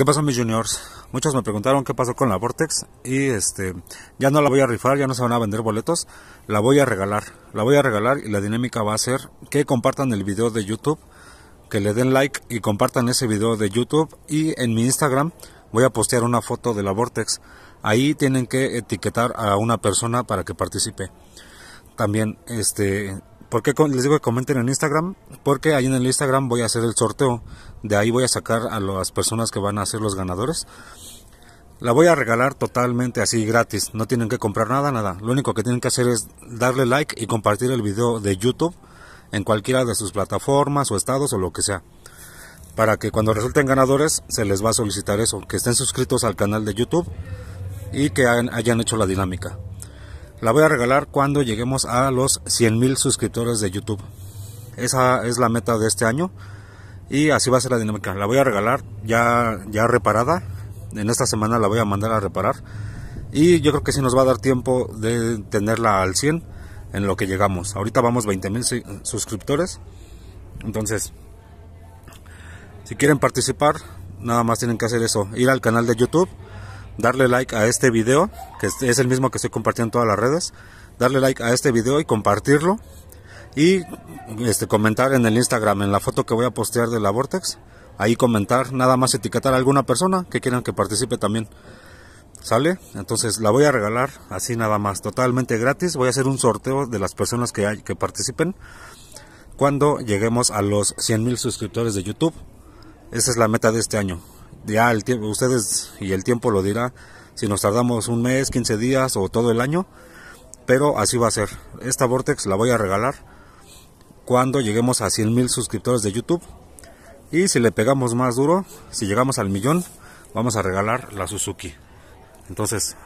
¿Qué pasó mis juniors? Muchos me preguntaron qué pasó con la Vortex y este ya no la voy a rifar, ya no se van a vender boletos, la voy a regalar, la voy a regalar y la dinámica va a ser que compartan el video de YouTube, que le den like y compartan ese video de YouTube y en mi Instagram voy a postear una foto de la Vortex. Ahí tienen que etiquetar a una persona para que participe. También este ¿Por qué les digo que comenten en Instagram? Porque ahí en el Instagram voy a hacer el sorteo. De ahí voy a sacar a las personas que van a ser los ganadores. La voy a regalar totalmente así gratis. No tienen que comprar nada, nada. Lo único que tienen que hacer es darle like y compartir el video de YouTube en cualquiera de sus plataformas o estados o lo que sea. Para que cuando resulten ganadores se les va a solicitar eso. Que estén suscritos al canal de YouTube y que hayan, hayan hecho la dinámica. La voy a regalar cuando lleguemos a los 100.000 suscriptores de YouTube. Esa es la meta de este año. Y así va a ser la dinámica. La voy a regalar ya, ya reparada. En esta semana la voy a mandar a reparar. Y yo creo que sí nos va a dar tiempo de tenerla al 100 en lo que llegamos. Ahorita vamos 20.000 suscriptores. Entonces, si quieren participar, nada más tienen que hacer eso. Ir al canal de YouTube darle like a este video, que es el mismo que estoy compartiendo en todas las redes, darle like a este video y compartirlo y este comentar en el Instagram, en la foto que voy a postear de la Vortex, ahí comentar, nada más etiquetar a alguna persona que quieran que participe también. ¿Sale? Entonces la voy a regalar así nada más, totalmente gratis. Voy a hacer un sorteo de las personas que, que participen cuando lleguemos a los 100 mil suscriptores de YouTube. Esa es la meta de este año ya el tiempo, ustedes y el tiempo lo dirá si nos tardamos un mes, 15 días o todo el año, pero así va a ser. Esta Vortex la voy a regalar cuando lleguemos a 100 mil suscriptores de YouTube y si le pegamos más duro, si llegamos al millón, vamos a regalar la Suzuki. Entonces,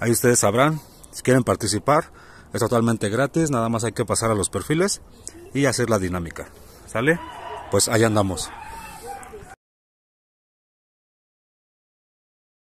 ahí ustedes sabrán si quieren participar. Es totalmente gratis, nada más hay que pasar a los perfiles y hacer la dinámica. ¿Sale? Pues ahí andamos.